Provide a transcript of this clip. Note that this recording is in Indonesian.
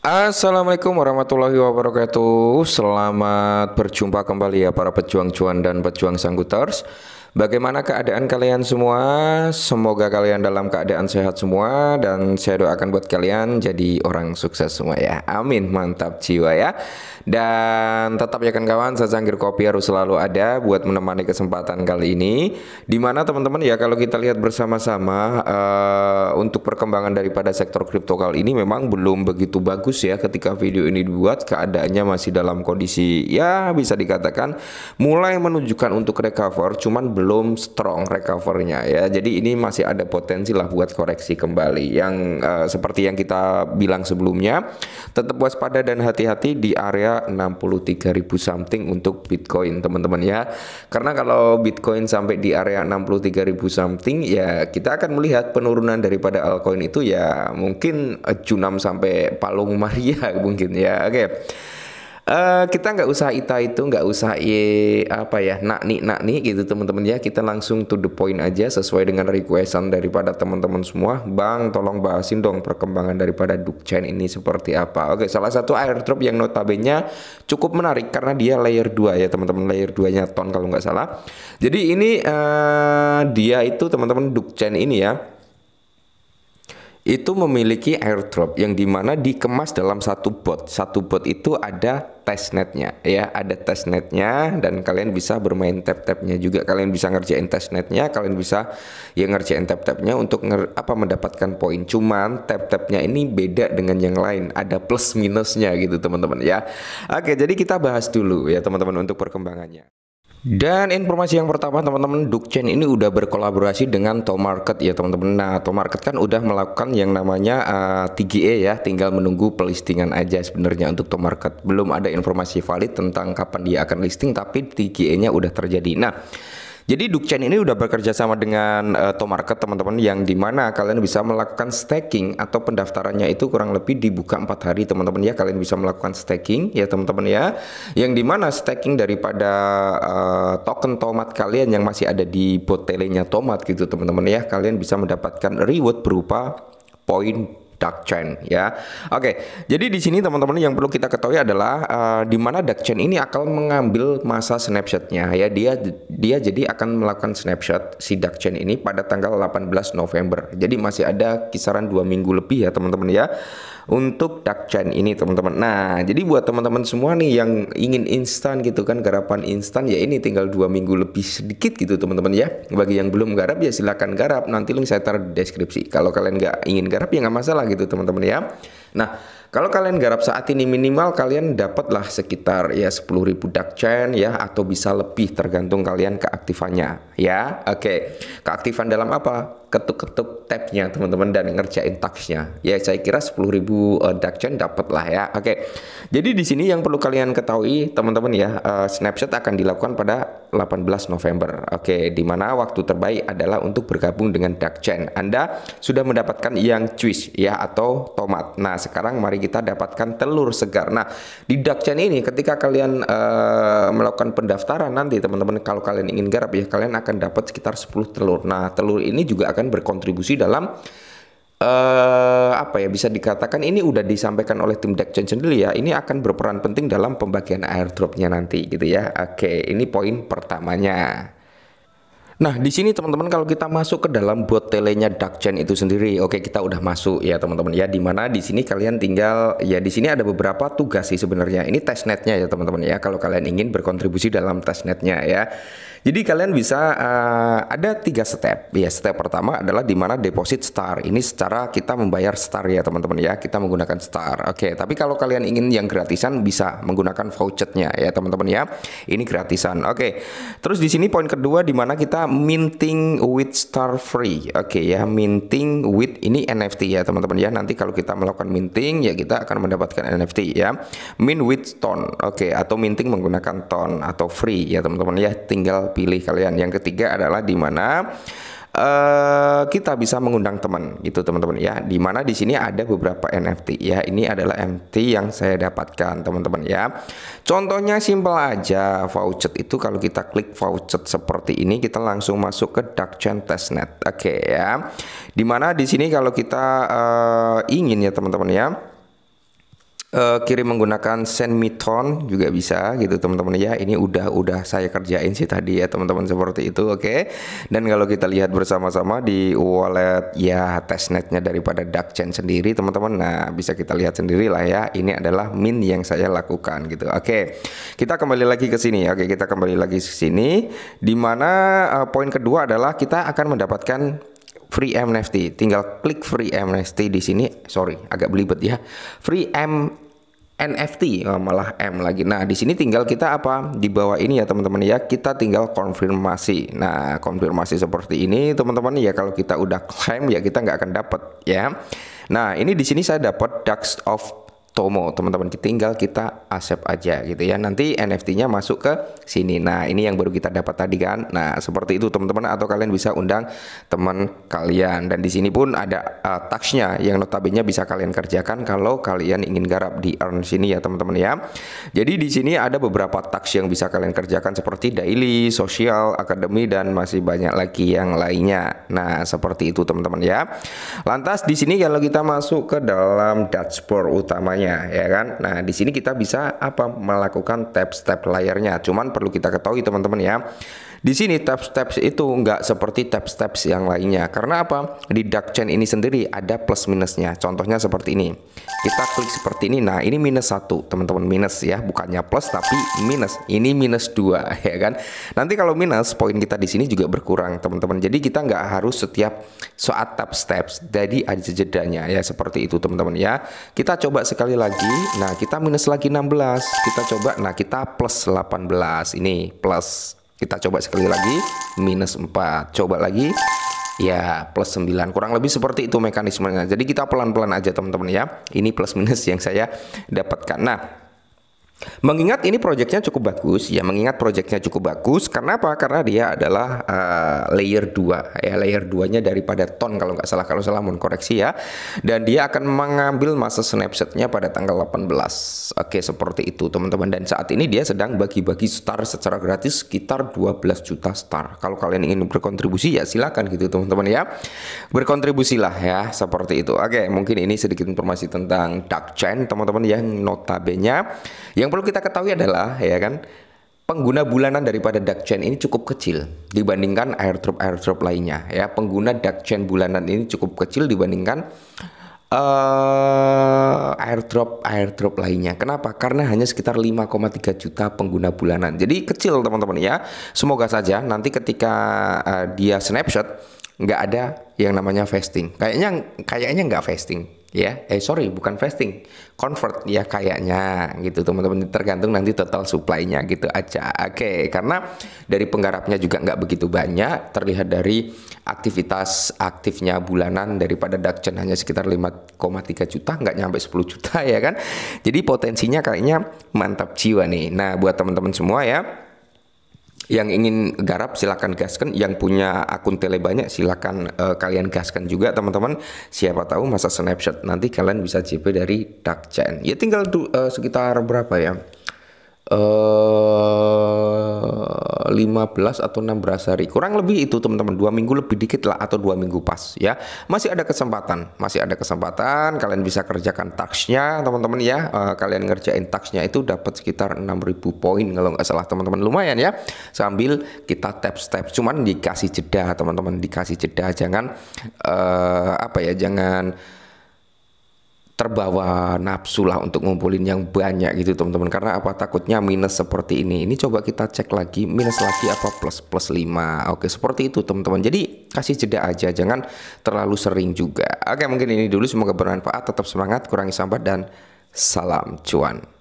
Assalamualaikum warahmatullahi wabarakatuh Selamat berjumpa kembali ya para pejuang cuan dan pejuang sangguters Bagaimana keadaan kalian semua? Semoga kalian dalam keadaan sehat semua dan saya doakan buat kalian jadi orang sukses semua ya. Amin. Mantap jiwa ya. Dan tetap ya kan kawan, secangkir kopi harus selalu ada buat menemani kesempatan kali ini. Dimana teman-teman ya kalau kita lihat bersama-sama uh, untuk perkembangan daripada sektor kripto kali ini memang belum begitu bagus ya ketika video ini dibuat keadaannya masih dalam kondisi ya bisa dikatakan mulai menunjukkan untuk recover cuman belum strong recovernya ya. Jadi ini masih ada potensi lah buat koreksi kembali. Yang uh, seperti yang kita bilang sebelumnya, tetap waspada dan hati-hati di area 63.000 something untuk Bitcoin teman-teman ya. Karena kalau Bitcoin sampai di area 63.000 something ya kita akan melihat penurunan daripada altcoin itu ya mungkin junam sampai palung Maria mungkin ya. Oke. Okay. Eh, kita nggak usah ita itu nggak usah ye apa ya nak nih nak nih gitu teman-teman ya kita langsung to the point aja sesuai dengan requestan daripada teman-teman semua bang tolong bahasin dong perkembangan daripada Duk Chain ini seperti apa oke salah satu airdrop yang notabene cukup menarik karena dia layer 2 ya teman-teman layer 2 nya ton kalau nggak salah jadi ini uh, dia itu teman-teman Chain ini ya itu memiliki airdrop yang dimana dikemas dalam satu bot. Satu bot itu ada testnetnya ya, ada testnetnya dan kalian bisa bermain tap-tapnya juga. Kalian bisa ngerjain testnetnya, kalian bisa ya ngerjain tap-tapnya untuk nger apa mendapatkan poin. Cuman tap-tapnya ini beda dengan yang lain, ada plus minusnya gitu teman-teman ya. Oke, jadi kita bahas dulu ya teman-teman untuk perkembangannya. Dan informasi yang pertama teman-teman, Dukchen ini udah berkolaborasi dengan Market ya teman-teman. Nah, Market kan udah melakukan yang namanya uh, eh, TGE ya, tinggal menunggu pelistingan aja sebenarnya untuk Market. Belum ada informasi valid tentang kapan dia akan listing, tapi TGE-nya udah terjadi. Nah, jadi Dukchain ini udah bekerja sama dengan uh, Tomarket teman-teman yang dimana kalian bisa melakukan staking atau pendaftarannya itu kurang lebih dibuka empat hari teman-teman ya kalian bisa melakukan staking ya teman-teman ya yang dimana staking daripada uh, token tomat kalian yang masih ada di botelnya tomat gitu teman-teman ya kalian bisa mendapatkan reward berupa poin dark chain ya. Oke, jadi di sini teman-teman yang perlu kita ketahui adalah uh, di mana dark chain ini akan mengambil masa snapshotnya ya. Dia dia jadi akan melakukan snapshot si dark chain ini pada tanggal 18 November. Jadi masih ada kisaran dua minggu lebih ya teman-teman ya untuk dark Chain ini teman-teman. Nah, jadi buat teman-teman semua nih yang ingin instan gitu kan garapan instan ya ini tinggal dua minggu lebih sedikit gitu teman-teman ya. Bagi yang belum garap ya silahkan garap. Nanti link saya taruh di deskripsi. Kalau kalian nggak ingin garap ya nggak masalah gitu teman-teman ya. Nah, kalau kalian garap saat ini minimal kalian dapatlah sekitar ya 10.000 Chain ya atau bisa lebih tergantung kalian keaktifannya ya. Oke. Okay. Keaktifan dalam apa? ketuk-ketuk tabnya teman-teman dan ngerjain taxnya ya saya kira 10.000 ribu uh, eh, duction dapat lah ya oke okay. jadi di sini yang perlu kalian ketahui teman-teman ya uh, snapshot akan dilakukan pada 18 November oke okay. dimana waktu terbaik adalah untuk bergabung dengan duction Anda sudah mendapatkan yang cuis ya atau tomat nah sekarang mari kita dapatkan telur segar nah di duction ini ketika kalian uh, melakukan pendaftaran nanti teman-teman kalau kalian ingin garap ya kalian akan dapat sekitar 10 telur nah telur ini juga akan akan berkontribusi dalam uh, apa ya bisa dikatakan ini udah disampaikan oleh tim Deck change sendiri ya ini akan berperan penting dalam pembagian airdropnya nanti gitu ya oke ini poin pertamanya Nah, di sini teman-teman kalau kita masuk ke dalam bot telenya Dark Chain itu sendiri, oke kita udah masuk ya teman-teman ya. di mana di sini kalian tinggal ya di sini ada beberapa tugas sih sebenarnya. Ini testnetnya ya teman-teman ya. Kalau kalian ingin berkontribusi dalam testnetnya ya. Jadi kalian bisa uh, ada tiga step. Ya step pertama adalah di mana deposit star. Ini secara kita membayar star ya teman-teman ya. Kita menggunakan star. Oke, tapi kalau kalian ingin yang gratisan bisa menggunakan vouchernya ya teman-teman ya. Ini gratisan. Oke. Terus di sini poin kedua di mana kita minting with star free. Oke okay, ya, minting with ini NFT ya, teman-teman ya. Nanti kalau kita melakukan minting ya kita akan mendapatkan NFT ya. Mint with ton. Oke, okay, atau minting menggunakan ton atau free ya, teman-teman ya. Tinggal pilih kalian. Yang ketiga adalah di mana Eh, kita bisa mengundang teman gitu teman-teman ya. di mana di sini ada beberapa NFT ya. Ini adalah NFT yang saya dapatkan teman-teman ya. Contohnya simpel aja voucher itu kalau kita klik voucher seperti ini kita langsung masuk ke Dark Chain testnet. Oke okay, ya. mana di sini kalau kita uh, ingin ya teman-teman ya Uh, kirim menggunakan send me tone juga bisa gitu teman-teman ya ini udah udah saya kerjain sih tadi ya teman-teman seperti itu oke okay? dan kalau kita lihat bersama-sama di wallet ya testnetnya daripada dark chain sendiri teman-teman nah bisa kita lihat sendiri lah ya ini adalah min yang saya lakukan gitu oke okay. kita kembali lagi ke sini oke okay, kita kembali lagi ke sini dimana uh, eh, poin kedua adalah kita akan mendapatkan free amnesty. Tinggal klik free amnesty di sini. Sorry, agak belibet ya. Free M NFT oh, malah M lagi. Nah, di sini tinggal kita apa? Di bawah ini ya teman-teman ya, kita tinggal konfirmasi. Nah, konfirmasi seperti ini teman-teman ya kalau kita udah klaim ya kita nggak akan dapat ya. Nah, ini di sini saya dapat DAX of Tomo teman-teman tinggal kita accept aja gitu ya nanti NFT-nya masuk ke sini nah ini yang baru kita dapat tadi kan nah seperti itu teman-teman atau kalian bisa undang teman kalian dan di sini pun ada uh, taxnya yang notabene bisa kalian kerjakan kalau kalian ingin garap di earn sini ya teman-teman ya jadi di sini ada beberapa tax yang bisa kalian kerjakan seperti daily social, akademi dan masih banyak lagi yang lainnya nah seperti itu teman-teman ya lantas di sini kalau kita masuk ke dalam dashboard utama layarnya ya kan. Nah, di sini kita bisa apa melakukan tab step layarnya. Cuman perlu kita ketahui teman-teman ya di sini tab steps itu nggak seperti tab steps yang lainnya. Karena apa? Di dark chain ini sendiri ada plus minusnya. Contohnya seperti ini. Kita klik seperti ini. Nah, ini minus satu, teman-teman minus ya, bukannya plus tapi minus. Ini minus dua, ya kan? Nanti kalau minus, poin kita di sini juga berkurang, teman-teman. Jadi kita nggak harus setiap saat tab steps. Jadi ada jedanya ya seperti itu, teman-teman ya. Kita coba sekali lagi. Nah, kita minus lagi 16. Kita coba. Nah, kita plus 18. Ini plus kita coba sekali lagi, minus 4. Coba lagi, ya plus 9 kurang lebih seperti itu mekanismenya jadi kita pelan-pelan aja teman-teman ya ini plus minus yang saya dapatkan nah Mengingat ini proyeknya cukup bagus, ya mengingat proyeknya cukup bagus, Karena apa? Karena dia adalah uh, layer 2, ya layer 2-nya daripada ton kalau nggak salah, kalau salah mohon koreksi ya. Dan dia akan mengambil masa snapshotnya pada tanggal 18. Oke, seperti itu teman-teman. Dan saat ini dia sedang bagi-bagi star secara gratis sekitar 12 juta star. Kalau kalian ingin berkontribusi ya silakan gitu teman-teman ya. Berkontribusilah ya, seperti itu. Oke, mungkin ini sedikit informasi tentang Dark Chain teman-teman yang notabene yang yang perlu kita ketahui adalah ya kan pengguna bulanan daripada dark Chain ini cukup kecil dibandingkan airdrop-airdrop lainnya ya. Pengguna Chain bulanan ini cukup kecil dibandingkan uh, airdrop airdrop lainnya. Kenapa? Karena hanya sekitar 5,3 juta pengguna bulanan. Jadi kecil teman-teman ya. Semoga saja nanti ketika uh, dia snapshot nggak ada yang namanya vesting. Kayaknya kayaknya nggak vesting ya eh sorry bukan vesting convert ya kayaknya gitu teman-teman tergantung nanti total supply-nya gitu aja oke okay, karena dari penggarapnya juga nggak begitu banyak terlihat dari aktivitas aktifnya bulanan daripada Dutchon hanya sekitar 5,3 juta nggak nyampe 10 juta ya kan jadi potensinya kayaknya mantap jiwa nih nah buat teman-teman semua ya yang ingin garap silakan gaskan yang punya akun tele banyak silakan uh, kalian gaskan juga teman-teman siapa tahu masa snapshot nanti kalian bisa JP dari dark chain ya tinggal uh, sekitar berapa ya eh 15 atau 16 hari kurang lebih itu teman-teman dua minggu lebih dikit lah atau dua minggu pas ya masih ada kesempatan masih ada kesempatan kalian bisa kerjakan taxnya teman-teman ya eh, kalian ngerjain taxnya itu dapat sekitar 6000 poin kalau nggak salah teman-teman lumayan ya sambil kita tap step cuman dikasih jeda teman-teman dikasih jeda jangan eh, apa ya jangan terbawa nafsu lah untuk ngumpulin yang banyak gitu teman-teman karena apa takutnya minus seperti ini ini coba kita cek lagi minus lagi apa plus plus 5 oke seperti itu teman-teman jadi kasih jeda aja jangan terlalu sering juga oke mungkin ini dulu semoga bermanfaat tetap semangat kurangi sambat dan salam cuan